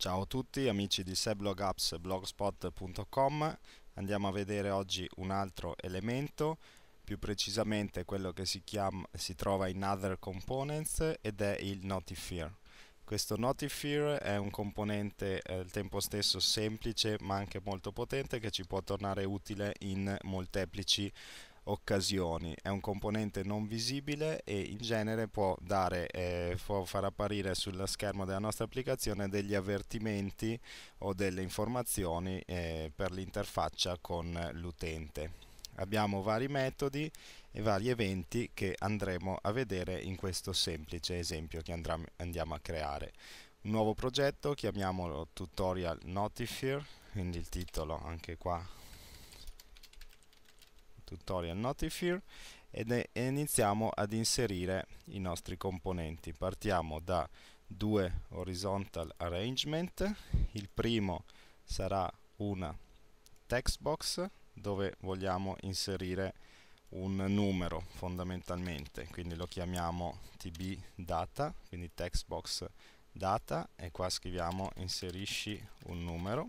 Ciao a tutti amici di seblogapps.blogspot.com andiamo a vedere oggi un altro elemento più precisamente quello che si, chiama, si trova in Other Components ed è il Notifier questo Notifier è un componente eh, al tempo stesso semplice ma anche molto potente che ci può tornare utile in molteplici occasioni. È un componente non visibile e in genere può, dare, eh, può far apparire sullo schermo della nostra applicazione degli avvertimenti o delle informazioni eh, per l'interfaccia con l'utente. Abbiamo vari metodi e vari eventi che andremo a vedere in questo semplice esempio che andiamo a creare. Un nuovo progetto, chiamiamolo Tutorial Notifier, quindi il titolo anche qua tutorial Notifier if e iniziamo ad inserire i nostri componenti partiamo da due horizontal arrangement il primo sarà una text box dove vogliamo inserire un numero fondamentalmente quindi lo chiamiamo tb data quindi text box data e qua scriviamo inserisci un numero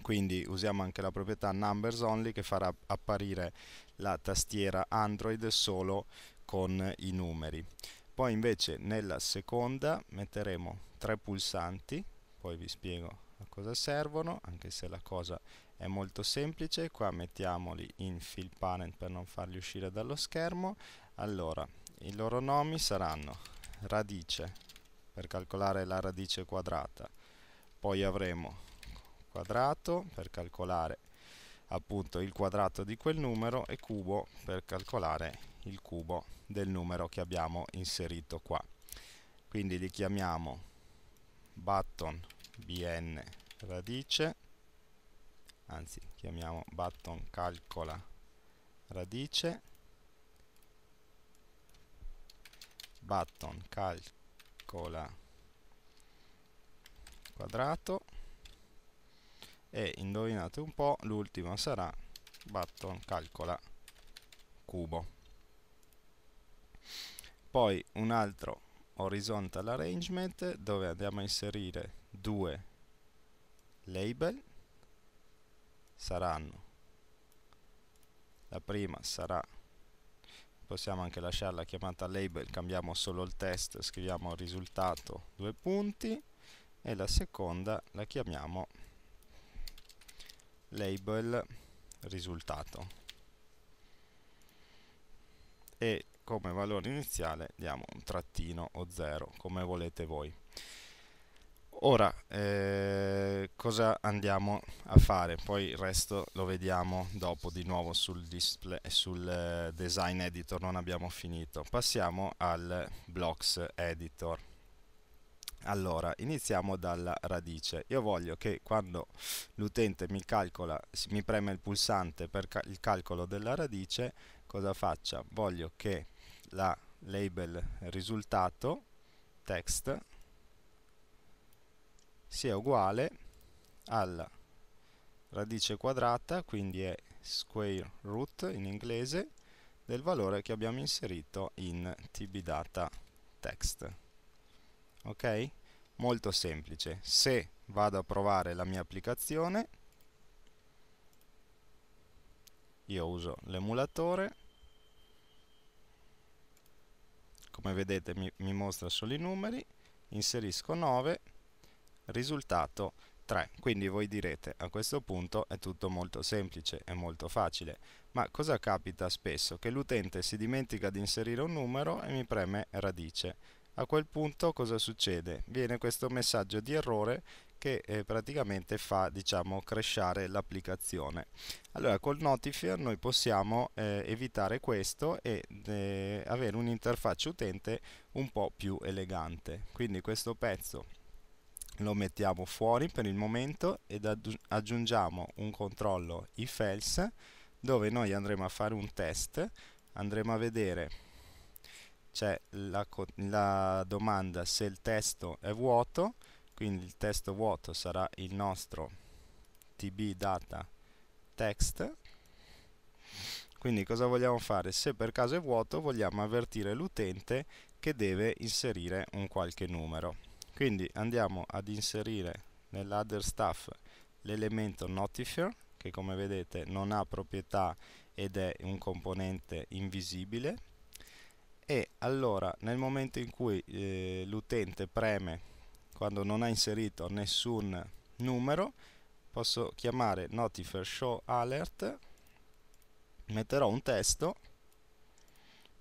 quindi usiamo anche la proprietà numbers only che farà apparire la tastiera Android solo con i numeri poi invece nella seconda metteremo tre pulsanti poi vi spiego a cosa servono anche se la cosa è molto semplice qua mettiamoli in fill panel per non farli uscire dallo schermo allora i loro nomi saranno radice per calcolare la radice quadrata poi avremo quadrato per calcolare appunto il quadrato di quel numero e cubo per calcolare il cubo del numero che abbiamo inserito qua quindi li chiamiamo button bn radice anzi chiamiamo button calcola radice button calcola quadrato e indovinate un po' l'ultima sarà button calcola cubo poi un altro horizontal arrangement dove andiamo a inserire due label saranno la prima sarà possiamo anche lasciarla chiamata label cambiamo solo il test scriviamo risultato due punti e la seconda la chiamiamo label risultato e come valore iniziale diamo un trattino o 0 come volete voi ora eh, cosa andiamo a fare poi il resto lo vediamo dopo di nuovo sul display sul eh, design editor non abbiamo finito passiamo al blocks editor allora, iniziamo dalla radice. Io voglio che quando l'utente mi calcola, mi preme il pulsante per ca il calcolo della radice, cosa faccia? Voglio che la label risultato text sia uguale alla radice quadrata, quindi è square root in inglese, del valore che abbiamo inserito in tbdata text ok molto semplice se vado a provare la mia applicazione io uso l'emulatore come vedete mi, mi, mostra solo i numeri inserisco 9 risultato 3 quindi voi direte a questo punto è tutto molto semplice e molto facile ma cosa capita spesso? che l'utente si dimentica di inserire un numero e mi preme radice a quel punto cosa succede? Viene questo messaggio di errore che eh, praticamente fa diciamo crescere l'applicazione allora col notifier noi possiamo eh, evitare questo e eh, avere un'interfaccia utente un po' più elegante quindi questo pezzo lo mettiamo fuori per il momento ed aggiungiamo un controllo if else dove noi andremo a fare un test andremo a vedere c'è la, la domanda se il testo è vuoto, quindi il testo vuoto sarà il nostro tb data text quindi cosa vogliamo fare? Se per caso è vuoto vogliamo avvertire l'utente che deve inserire un qualche numero. Quindi andiamo ad inserire nell'other staff l'elemento notifier che come vedete non ha proprietà ed è un componente invisibile e allora nel momento in cui eh, l'utente preme quando non ha inserito nessun numero posso chiamare notifier show alert metterò un testo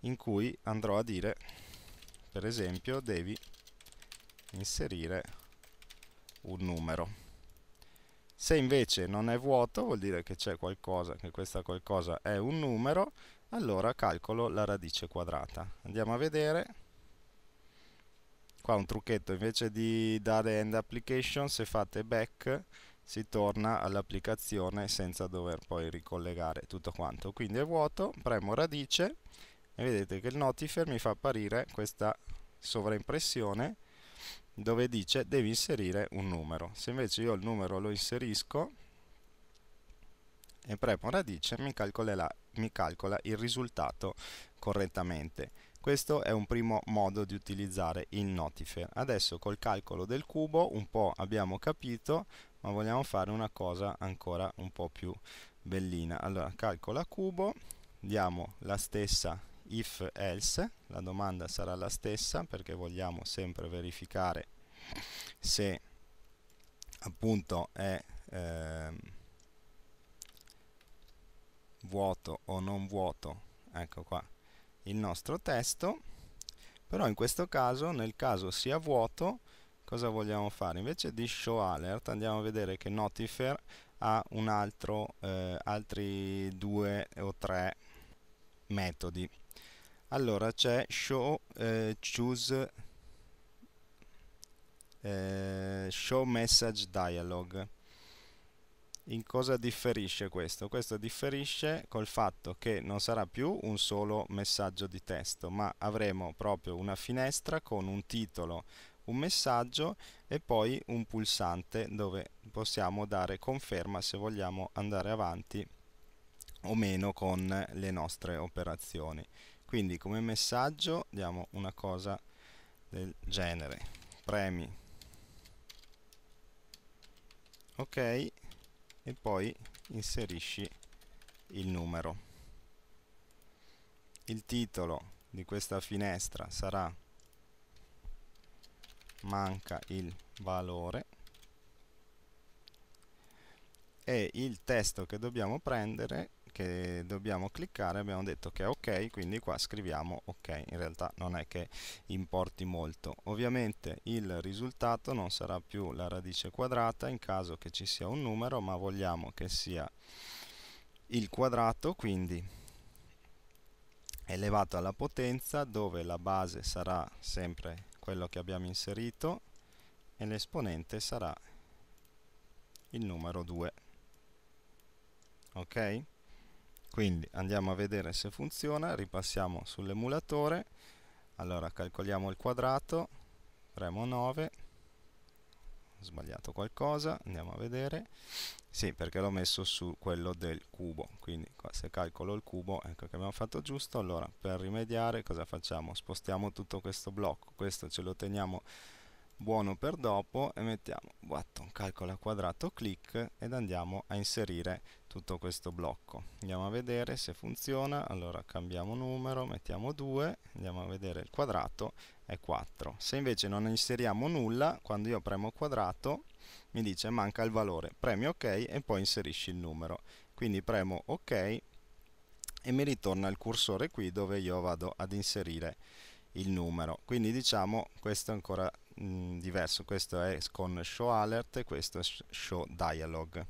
in cui andrò a dire per esempio devi inserire un numero se invece non è vuoto vuol dire che c'è qualcosa che questa qualcosa è un numero allora calcolo la radice quadrata andiamo a vedere qua un trucchetto invece di dare end application se fate back si torna all'applicazione senza dover poi ricollegare tutto quanto quindi è vuoto, premo radice e vedete che il notifier mi fa apparire questa sovraimpressione dove dice devi inserire un numero se invece io il numero lo inserisco e premo radice mi calcolerà mi calcola il risultato correttamente. Questo è un primo modo di utilizzare il Notifier. Adesso col calcolo del cubo un po' abbiamo capito, ma vogliamo fare una cosa ancora un po' più bellina. Allora, calcola cubo, diamo la stessa if else, la domanda sarà la stessa perché vogliamo sempre verificare se appunto è... Ehm, vuoto o non vuoto, ecco qua, il nostro testo, però in questo caso, nel caso sia vuoto, cosa vogliamo fare? Invece di show alert andiamo a vedere che notifier ha un altro, eh, altri due o tre metodi. Allora c'è show eh, choose eh, show message dialog in cosa differisce questo? Questo differisce col fatto che non sarà più un solo messaggio di testo, ma avremo proprio una finestra con un titolo, un messaggio e poi un pulsante dove possiamo dare conferma se vogliamo andare avanti o meno con le nostre operazioni. Quindi come messaggio diamo una cosa del genere, premi ok e poi inserisci il numero. Il titolo di questa finestra sarà manca il valore e il testo che dobbiamo prendere che dobbiamo cliccare abbiamo detto che è ok quindi qua scriviamo ok in realtà non è che importi molto ovviamente il risultato non sarà più la radice quadrata in caso che ci sia un numero ma vogliamo che sia il quadrato quindi elevato alla potenza dove la base sarà sempre quello che abbiamo inserito e l'esponente sarà il numero 2 ok? quindi andiamo a vedere se funziona ripassiamo sull'emulatore allora calcoliamo il quadrato premo 9 ho sbagliato qualcosa andiamo a vedere sì perché l'ho messo su quello del cubo quindi qua, se calcolo il cubo ecco che abbiamo fatto giusto allora per rimediare cosa facciamo spostiamo tutto questo blocco questo ce lo teniamo buono per dopo e mettiamo button calcola quadrato click ed andiamo a inserire tutto questo blocco andiamo a vedere se funziona allora cambiamo numero mettiamo 2 andiamo a vedere il quadrato è 4 se invece non inseriamo nulla quando io premo quadrato mi dice manca il valore premi ok e poi inserisci il numero quindi premo ok e mi ritorna il cursore qui dove io vado ad inserire il numero quindi diciamo questo è ancora mh, mm, diverso questo è con show alert e questo è show dialog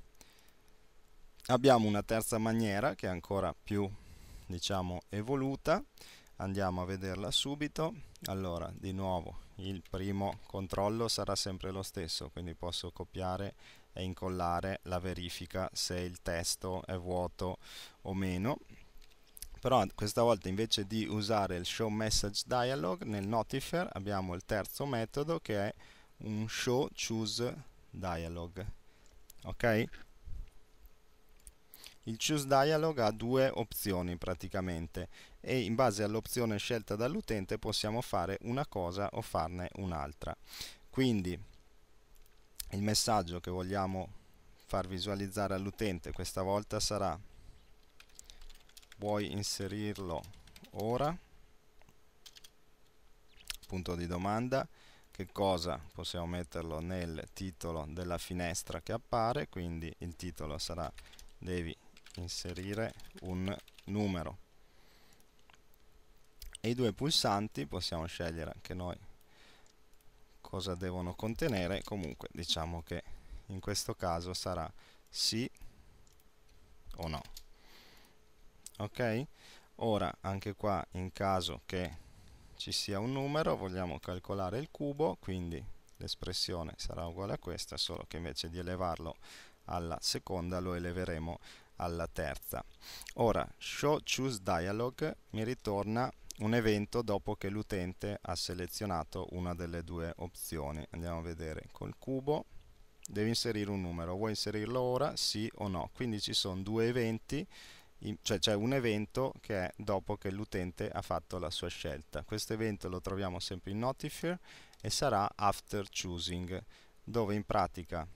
abbiamo una terza maniera che è ancora più diciamo evoluta andiamo a vederla subito allora di nuovo il primo controllo sarà sempre lo stesso quindi posso copiare e incollare la verifica se il testo è vuoto o meno però questa volta invece di usare il show message dialog nel notifier abbiamo il terzo metodo che è un show choose dialog ok il Choose Dialog ha due opzioni praticamente e in base all'opzione scelta dall'utente possiamo fare una cosa o farne un'altra. Quindi il messaggio che vogliamo far visualizzare all'utente questa volta sarà vuoi inserirlo ora? Punto di domanda che cosa possiamo metterlo nel titolo della finestra che appare quindi il titolo sarà devi inserire un numero e i due pulsanti possiamo scegliere anche noi cosa devono contenere comunque diciamo che in questo caso sarà sì o no ok ora anche qua in caso che ci sia un numero vogliamo calcolare il cubo quindi l'espressione sarà uguale a questa solo che invece di elevarlo alla seconda lo eleveremo alla terza. Ora, show choose dialog mi ritorna un evento dopo che l'utente ha selezionato una delle due opzioni. Andiamo a vedere col cubo. Devi inserire un numero. Vuoi inserirlo ora? Sì o no. Quindi ci sono due eventi, cioè c'è un evento che è dopo che l'utente ha fatto la sua scelta. Questo evento lo troviamo sempre in Notifier e sarà after choosing, dove in pratica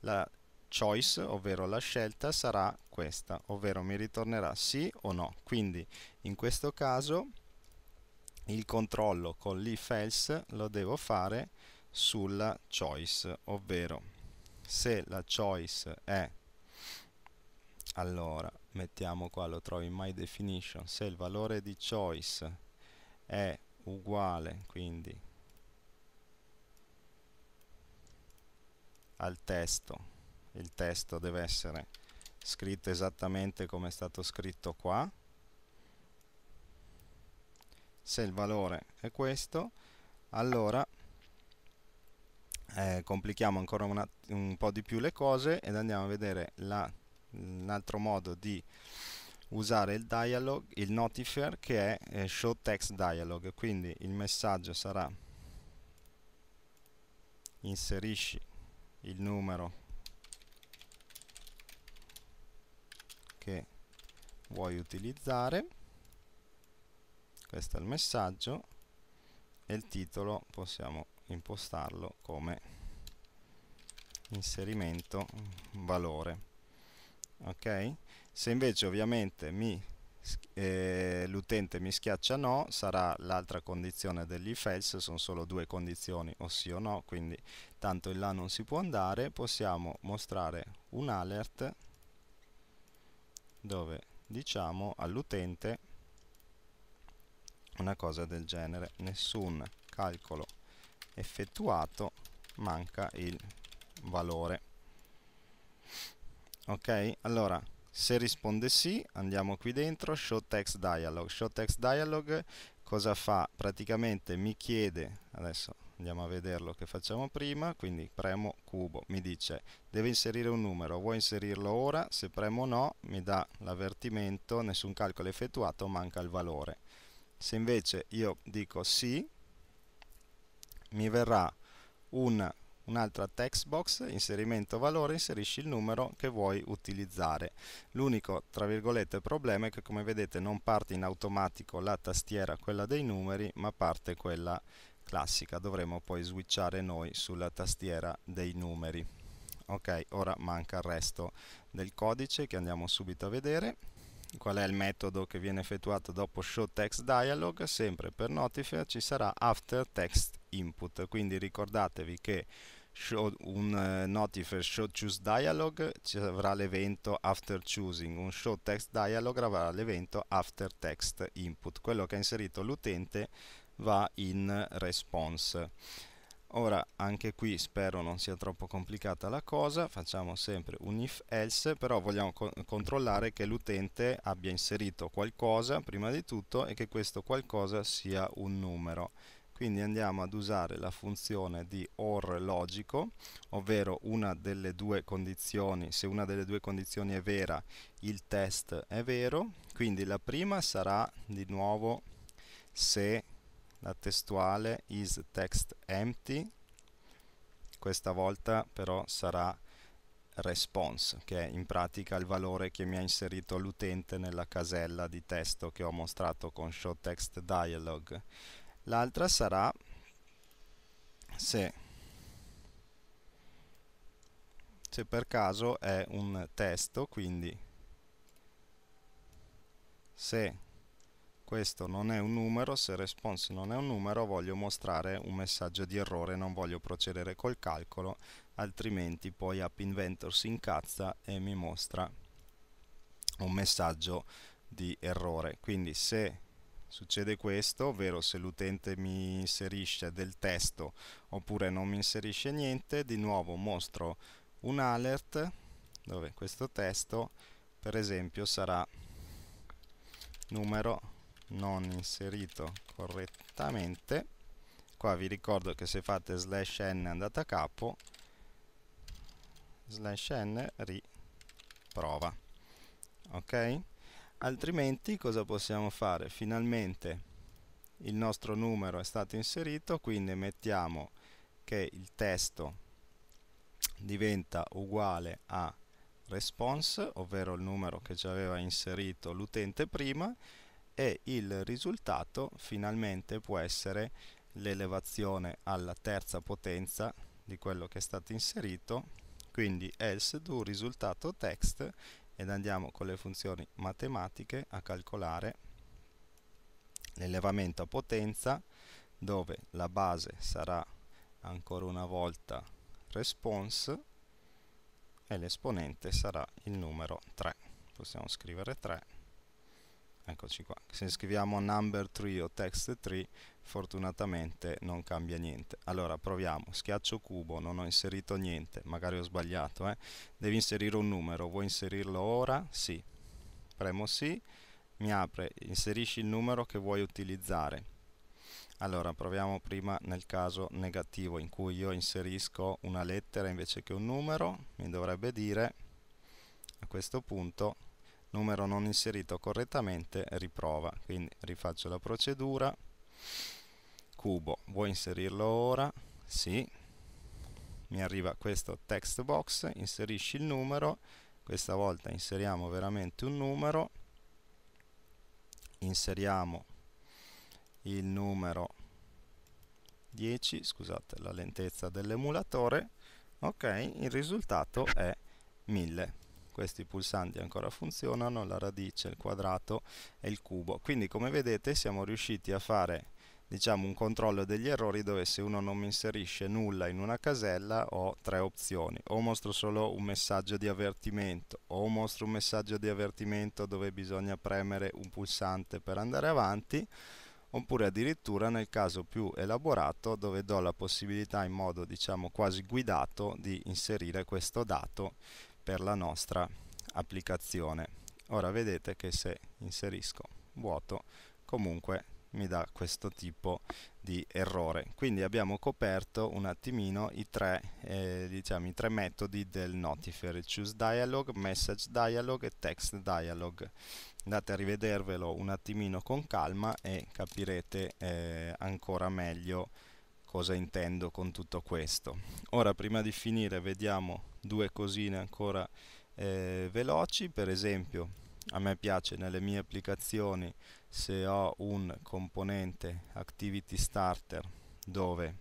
la choice, ovvero la scelta, sarà questa, ovvero mi ritornerà sì o no. Quindi in questo caso il controllo con l'if else lo devo fare sulla choice, ovvero se la choice è allora mettiamo qua lo trovo in my definition se il valore di choice è uguale quindi al testo il testo deve essere scritto esattamente come è stato scritto qua se il valore è questo allora eh, complichiamo ancora una, un po' di più le cose ed andiamo a vedere l'altro modo di usare il dialog, il notifier che è eh, show text dialog quindi il messaggio sarà inserisci il numero che vuoi utilizzare questo è il messaggio e il titolo possiamo impostarlo come inserimento valore ok se invece ovviamente eh, l'utente mi schiaccia no sarà l'altra condizione degli else sono solo due condizioni o sì o no quindi tanto in là non si può andare possiamo mostrare un alert dove diciamo all'utente una cosa del genere nessun calcolo effettuato manca il valore ok allora se risponde sì andiamo qui dentro show text dialog show text dialog cosa fa praticamente mi chiede adesso andiamo a vederlo che facciamo prima quindi premo cubo mi dice deve inserire un numero vuoi inserirlo ora se premo no mi dà l'avvertimento nessun calcolo effettuato manca il valore se invece io dico sì mi verrà un, un'altra text box inserimento valore inserisci il numero che vuoi utilizzare l'unico tra virgolette problema è che come vedete non parte in automatico la tastiera quella dei numeri ma parte quella classica dovremo poi switchare noi sulla tastiera dei numeri ok ora manca il resto del codice che andiamo subito a vedere qual è il metodo che viene effettuato dopo show text dialog sempre per notifica ci sarà after text input quindi ricordatevi che Show, un uh, notifier show choose dialog ci avrà l'evento after choosing un show text dialog avrà l'evento after text input quello che ha inserito l'utente va in response. Ora anche qui spero non sia troppo complicata la cosa, facciamo sempre un if else, però vogliamo co controllare che l'utente abbia inserito qualcosa prima di tutto e che questo qualcosa sia un numero. Quindi andiamo ad usare la funzione di OR logico, ovvero una delle due condizioni, se una delle due condizioni è vera il test è vero, quindi la prima sarà di nuovo se la testuale is text empty questa volta però sarà response che è in pratica il valore che mi ha inserito l'utente nella casella di testo che ho mostrato con show text dialog l'altra sarà se, se per caso è un testo quindi se questo non è un numero, se response non è un numero voglio mostrare un messaggio di errore, non voglio procedere col calcolo, altrimenti poi App Inventor si incazza e mi mostra un messaggio di errore. Quindi se succede questo, ovvero se l'utente mi inserisce del testo oppure non mi inserisce niente, di nuovo mostro un alert dove questo testo per esempio sarà numero non inserito correttamente qua vi ricordo che se fate slash n andate a capo slash n riprova ok altrimenti cosa possiamo fare finalmente il nostro numero è stato inserito quindi mettiamo che il testo diventa uguale a response ovvero il numero che ci aveva inserito l'utente prima e il risultato finalmente può essere l'elevazione alla terza potenza di quello che è stato inserito quindi else do risultato text ed andiamo con le funzioni matematiche a calcolare l'elevamento a potenza dove la base sarà ancora una volta response e l'esponente sarà il numero 3 possiamo scrivere 3 eccoci qua se scriviamo number 3 o text 3 fortunatamente non cambia niente allora proviamo schiaccio cubo non ho inserito niente magari ho sbagliato eh? devi inserire un numero vuoi inserirlo ora? sì premo sì mi apre inserisci il numero che vuoi utilizzare allora proviamo prima nel caso negativo in cui io inserisco una lettera invece che un numero mi dovrebbe dire a questo punto numero non inserito correttamente riprova quindi rifaccio la procedura cubo vuoi inserirlo ora? sì mi arriva questo text box inserisci il numero questa volta inseriamo veramente un numero inseriamo il numero 10 scusate la lentezza dell'emulatore ok il risultato è 1000 questi pulsanti ancora funzionano, la radice, il quadrato e il cubo. Quindi come vedete siamo riusciti a fare diciamo un controllo degli errori dove se uno non mi inserisce nulla in una casella ho tre opzioni o mostro solo un messaggio di avvertimento o mostro un messaggio di avvertimento dove bisogna premere un pulsante per andare avanti oppure addirittura nel caso più elaborato dove do la possibilità in modo diciamo quasi guidato di inserire questo dato per la nostra applicazione ora vedete che se inserisco vuoto comunque mi dà questo tipo di errore quindi abbiamo coperto un attimino i tre, eh, diciamo, i tre metodi del notifier choose dialog, message dialog e text dialog andate a rivedervelo un attimino con calma e capirete eh, ancora meglio cosa intendo con tutto questo. Ora prima di finire vediamo due cosine ancora eh, veloci, per esempio a me piace nelle mie applicazioni se ho un componente Activity Starter dove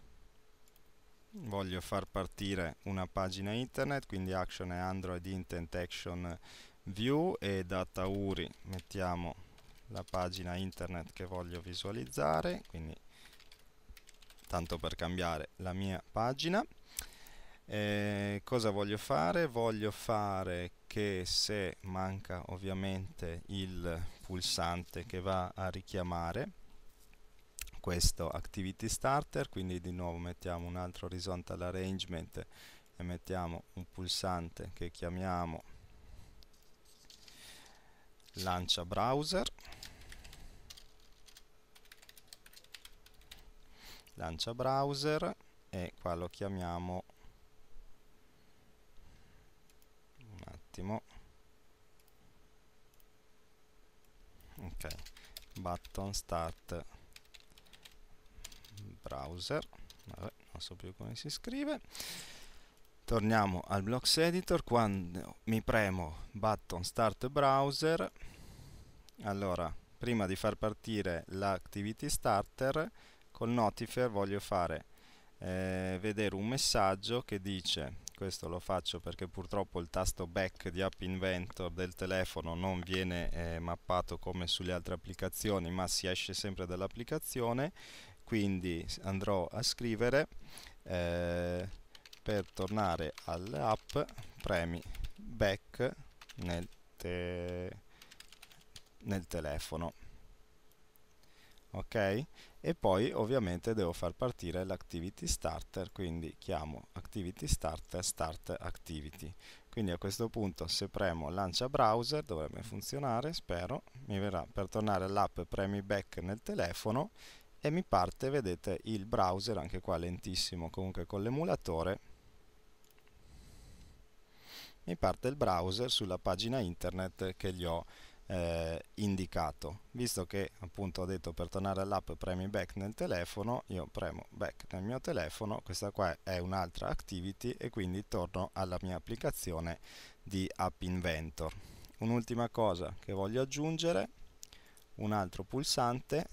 voglio far partire una pagina internet, quindi Action e Android Intent Action View e Data URI mettiamo la pagina internet che voglio visualizzare, quindi tanto per cambiare la mia pagina eh, cosa voglio fare? voglio fare che se manca ovviamente il pulsante che va a richiamare questo activity starter quindi di nuovo mettiamo un altro horizontal arrangement e mettiamo un pulsante che chiamiamo lancia browser lancia browser e qua lo chiamiamo un attimo ok button start browser Vabbè, non so più come si scrive torniamo al blocks editor quando mi premo button start browser allora prima di far partire l'activity starter col notifier voglio fare eh, vedere un messaggio che dice questo lo faccio perché purtroppo il tasto back di App Inventor del telefono non viene eh, mappato come sulle altre applicazioni ma si esce sempre dall'applicazione quindi andrò a scrivere eh, per tornare all'app premi back nel, te nel telefono ok e poi ovviamente devo far partire l'activity starter quindi chiamo activity starter start activity quindi a questo punto se premo lancia browser dovrebbe funzionare spero mi verrà per tornare all'app premi back nel telefono e mi parte vedete il browser anche qua lentissimo comunque con l'emulatore mi parte il browser sulla pagina internet che gli ho eh, indicato. Visto che appunto ho detto per tornare all'app premi back nel telefono, io premo back nel mio telefono, questa qua è un'altra activity e quindi torno alla mia applicazione di App Inventor. Un'ultima cosa che voglio aggiungere, un altro pulsante,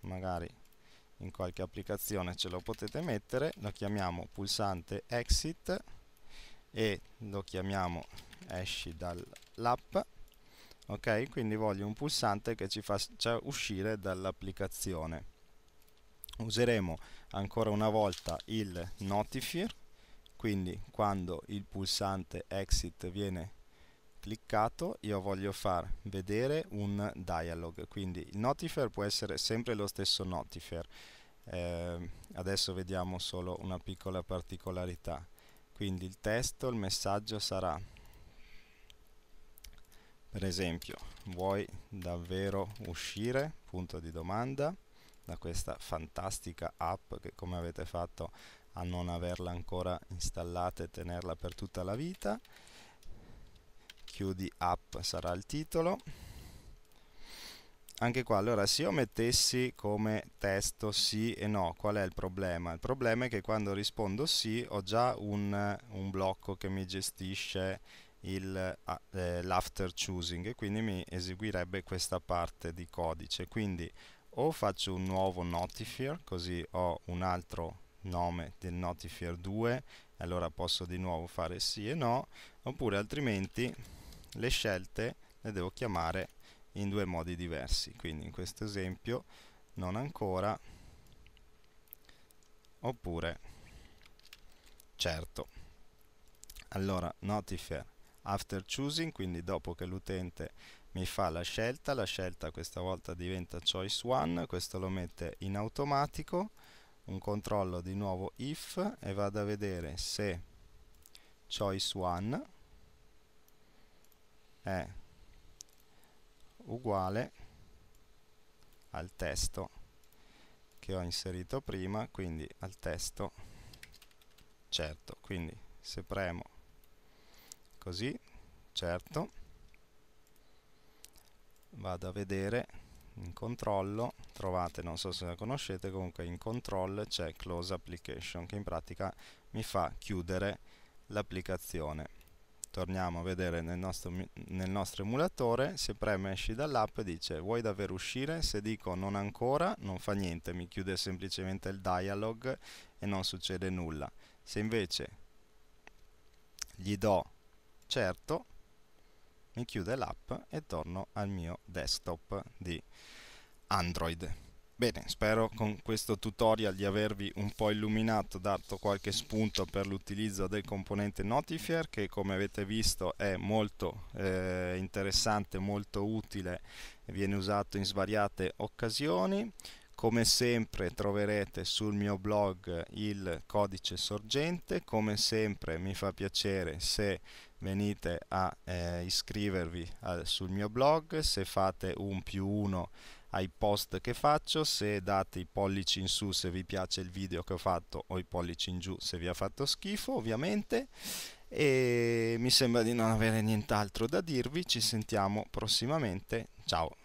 magari in qualche applicazione ce lo potete mettere, lo chiamiamo pulsante exit e lo chiamiamo esci dall'app ok quindi voglio un pulsante che ci faccia uscire dall'applicazione useremo ancora una volta il notifier quindi quando il pulsante exit viene cliccato io voglio far vedere un dialog quindi il notifier può essere sempre lo stesso notifier eh, adesso vediamo solo una piccola particolarità quindi il testo il messaggio sarà per esempio vuoi davvero uscire punto di domanda da questa fantastica app che come avete fatto a non averla ancora installata e tenerla per tutta la vita chiudi app sarà il titolo anche qua allora se io mettessi come testo sì e no qual è il problema? il problema è che quando rispondo sì ho già un, un blocco che mi gestisce Ah, eh, l'after eh, choosing e quindi mi eseguirebbe questa parte di codice quindi o faccio un nuovo notifier così ho un altro nome del notifier 2 allora posso di nuovo fare sì e no oppure altrimenti le scelte le devo chiamare in due modi diversi quindi in questo esempio non ancora oppure certo allora notifier after choosing, quindi dopo che l'utente mi fa la scelta, la scelta questa volta diventa choice 1, questo lo mette in automatico, un controllo di nuovo if e vado a vedere se choice 1 è uguale al testo che ho inserito prima, quindi al testo certo, quindi se premo così certo vado a vedere in controllo trovate non so se la conoscete comunque in control c'è close application che in pratica mi fa chiudere l'applicazione torniamo a vedere nel nostro, nel nostro emulatore se preme esci dall'app dice vuoi davvero uscire se dico non ancora non fa niente mi chiude semplicemente il dialog e non succede nulla se invece gli do certo, mi chiude l'app e torno al mio desktop di Android. Bene, spero con questo tutorial di avervi un po' illuminato, dato qualche spunto per l'utilizzo del componente Notifier che come avete visto è molto eh, interessante, molto utile, viene usato in svariate occasioni come sempre troverete sul mio blog il codice sorgente, come sempre mi fa piacere se venite a eh, iscrivervi al, sul mio blog, se fate un più uno ai post che faccio, se date i pollici in su se vi piace il video che ho fatto o i pollici in giù se vi ha fatto schifo ovviamente e mi sembra di non avere nient'altro da dirvi, ci sentiamo prossimamente, ciao!